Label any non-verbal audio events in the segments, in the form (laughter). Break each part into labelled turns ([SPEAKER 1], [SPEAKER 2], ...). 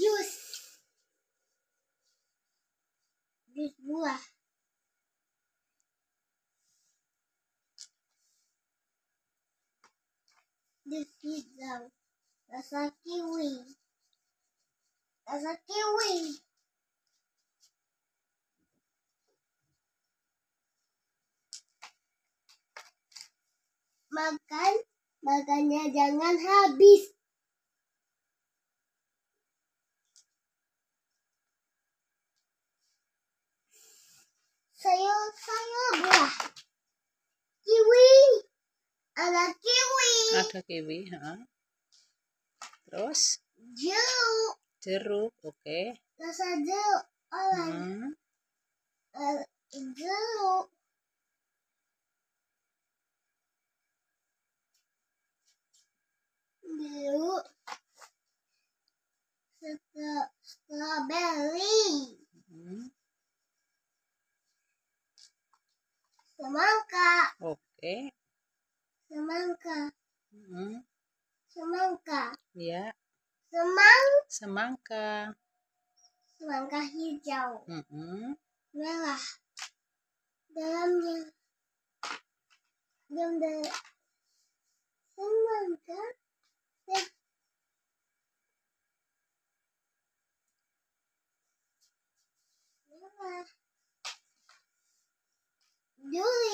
[SPEAKER 1] jus jus buah jus hijau rasa kiwi rasa kiwi makan makannya jangan habis saya buah kiwi ada kiwi
[SPEAKER 2] ada kiwi ha terus
[SPEAKER 1] jeruk
[SPEAKER 2] jeruk oke okay.
[SPEAKER 1] rasa jeruk orang hmm. uh, jeruk Ya. Semang. Semangka. Semangka hijau. Mm -hmm. Merah. Dalamnya. Dalam dari semangka. Dalam merah. Duri.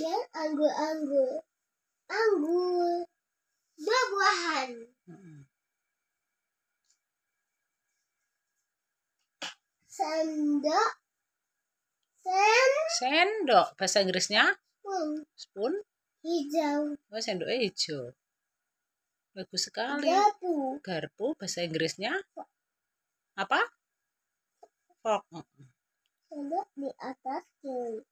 [SPEAKER 1] Dan anggur-anggur. Anggur. Buah-buahan. Sendok. Sen.
[SPEAKER 2] Sendok. Bahasa Inggrisnya? Spoon. Hmm. Spoon. Hijau. Oh, sendoknya hijau. Bagus sekali. Garpu. Garpu bahasa Inggrisnya? Apa?
[SPEAKER 1] pok Duduk di atas kiri.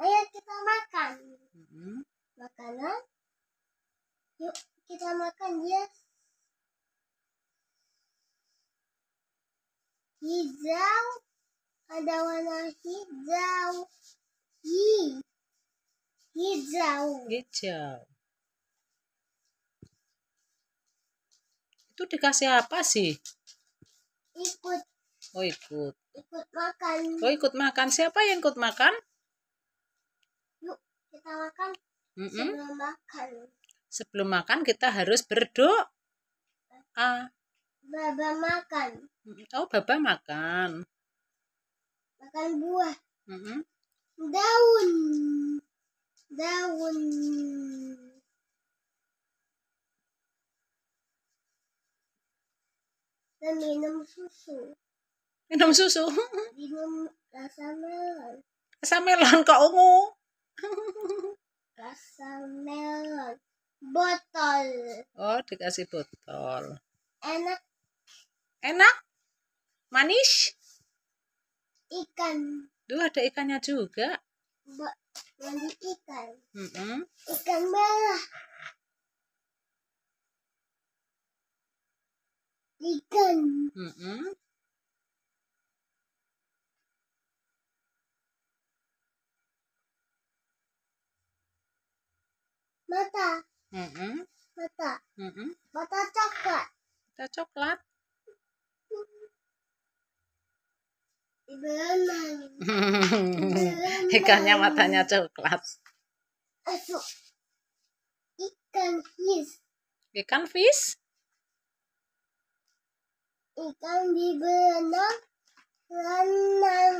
[SPEAKER 1] Ayo kita makan. Mm -hmm. Makanan. Yuk kita makan yes. Hijau. Ada warna hijau. Hi. Hijau. Hijau.
[SPEAKER 2] itu dikasih apa sih? Ikut. Oh ikut.
[SPEAKER 1] Ikut makan. Oh ikut
[SPEAKER 2] makan. Siapa yang ikut makan?
[SPEAKER 1] Yuk kita makan. Mm -mm. Sebelum makan.
[SPEAKER 2] Sebelum makan kita harus berdoa.
[SPEAKER 1] Baba makan. Oh
[SPEAKER 2] baba makan.
[SPEAKER 1] Makan buah. Mm -mm. Daun. Daun. minum susu. Minum susu? (laughs) minum rasa melon.
[SPEAKER 2] Rasa melon kok ungu?
[SPEAKER 1] rasa melon. Botol.
[SPEAKER 2] Oh, dikasih botol.
[SPEAKER 1] Enak. Enak? Manis?
[SPEAKER 2] Ikan. Duh, ada ikannya juga.
[SPEAKER 1] Bo mandi ikan. Mm -hmm. Ikan merah. Ikan. Mm -mm. Mata. Mm -mm. Mata. Mm -mm. Mata coklat. Mata coklat. (laughs) Ikannya matanya coklat. Ikan fish. Ikan fish? ikan di benang renang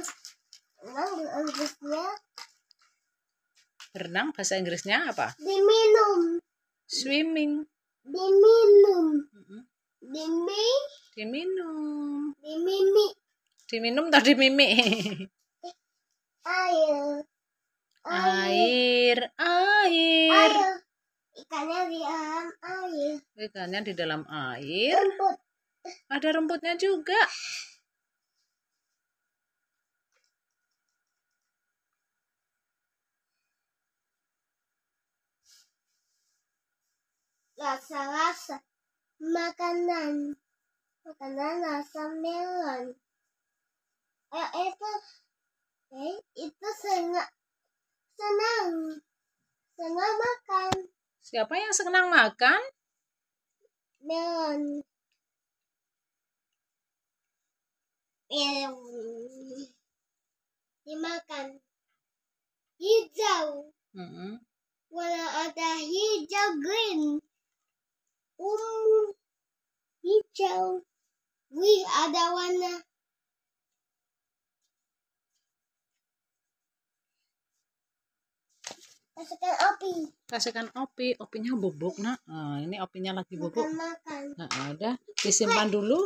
[SPEAKER 1] renang bahasa Inggrisnya
[SPEAKER 2] renang bahasa Inggrisnya apa
[SPEAKER 1] diminum swimming diminum dimi diminum dimimi diminum atau dimimi (laughs) air
[SPEAKER 2] air air, air.
[SPEAKER 1] ikannya di dalam
[SPEAKER 2] air ikannya di dalam air rumput ada rumputnya juga.
[SPEAKER 1] Rasa-rasa makanan. Makanan rasa melon. Eh, itu eh, itu senang senang senang makan. Siapa
[SPEAKER 2] yang senang makan?
[SPEAKER 1] Melon. dimakan hijau mm -hmm. warna ada hijau green ungu um, hijau wih ada warna
[SPEAKER 2] Kasihkan opi. Kasihkan opi. Opinya bubuk, nak. Nah, ini opinya lagi bubuk. Makan. Nah, ada disimpan dulu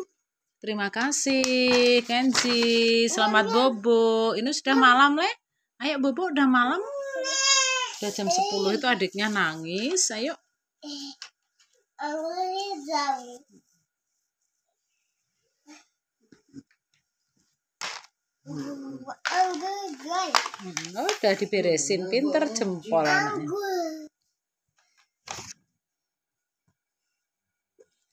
[SPEAKER 2] Terima kasih, Kenzi. Selamat bobo. Ini sudah malam, Le. Ayo bobo, udah malam. Udah jam 10 itu adiknya nangis. Ayo.
[SPEAKER 1] Oh, udah diberesin, pinter jempol anaknya.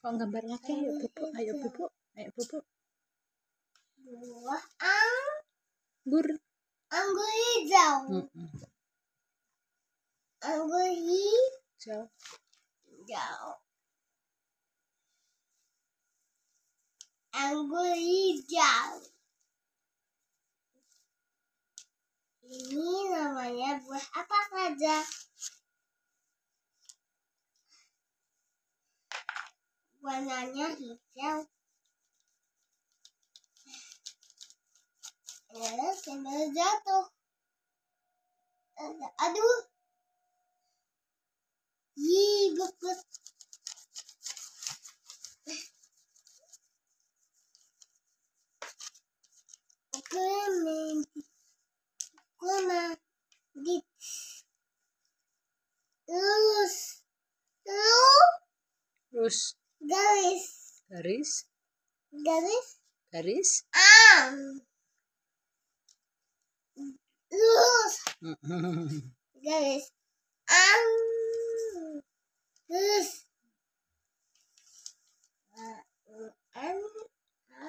[SPEAKER 1] Kok gambar lagi? Ayo bubuk, ayo bubuk. Ayo pupuk. Buah anggur. Anggur hijau. Mm -mm. Anggur hijau. Hijau. Anggur hijau. Ini namanya buah apa saja? Warnanya hijau. ya sambil jatuh. Aduh. Yee, blek, blek. Clemente. Coma. Dit. Lurus. terus Garis. Garis. Garis. Garis. ah Los. Guys. Ang. Los.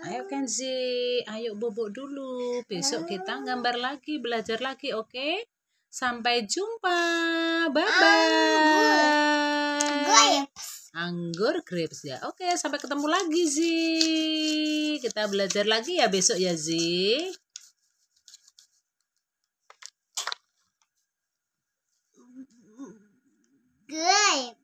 [SPEAKER 1] Ayo
[SPEAKER 2] Kenzi, ayo bobok dulu. Besok kita gambar lagi, belajar lagi, oke? Okay? Sampai jumpa. Bye bye. Anggur grapes ya. Oke, okay, sampai ketemu lagi Zi. Kita belajar lagi ya besok ya Zi.
[SPEAKER 1] Good.